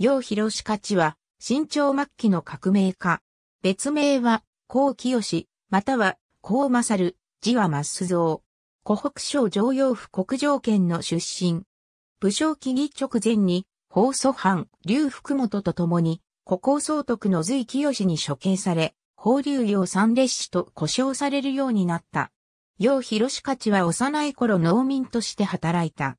楊広士勝は、新朝末期の革命家。別名は、高清、または、高勝、字は松蔵。湖北省常用府国上県の出身。武将起義直前に、法祖藩、劉福元と共に、古今総督の隋清に処刑され、法流用三列士と呼称されるようになった。楊広士勝は幼い頃農民として働いた。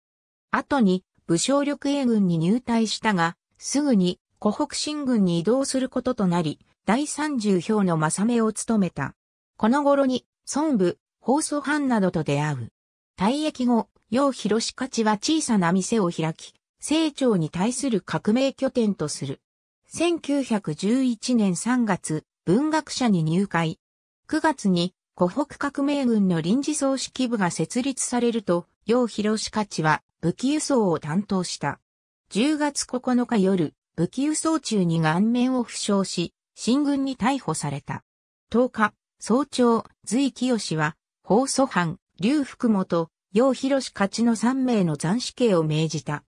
後に、武将力英軍に入隊したが、すぐに湖北新軍に移動することとなり、第三十票の正目を務めた。この頃に、孫部、放送藩などと出会う。退役後、楊広勝は小さな店を開き、清朝に対する革命拠点とする。1911年3月、文学者に入会。9月に、湖北革命軍の臨時総指揮部が設立されると、楊広勝は武器輸送を担当した。10月9日夜、武器輸送中に顔面を負傷し、新軍に逮捕された。10日、早朝、随清は、法祖藩、劉福元、楊博士勝ちの3名の残死刑を命じた。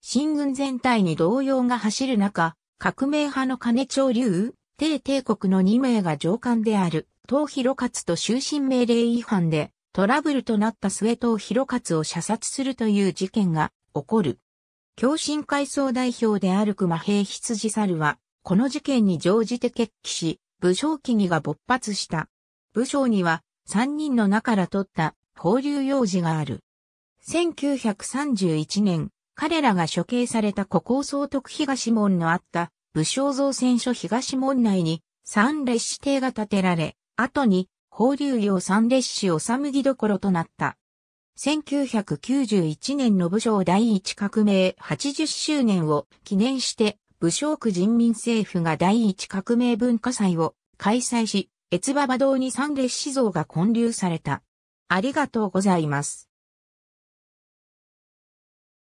新軍全体に動揺が走る中、革命派の金長劉、帝帝国の2名が上官である、東広勝と終身命令違反で、トラブルとなった末東広勝を射殺するという事件が起こる。共振階層代表である熊平羊猿は、この事件に乗じて決起し、武将起義が勃発した。武将には、三人の中から取った、放流用事がある。1931年、彼らが処刑された古高総督東門のあった武将造船所東門内に三列子邸が建てられ、後に放流用三列子をむぎどころとなった。1991年の武将第一革命80周年を記念して武将区人民政府が第一革命文化祭を開催し、越馬場堂に三列子像が建立された。ありがとうございます。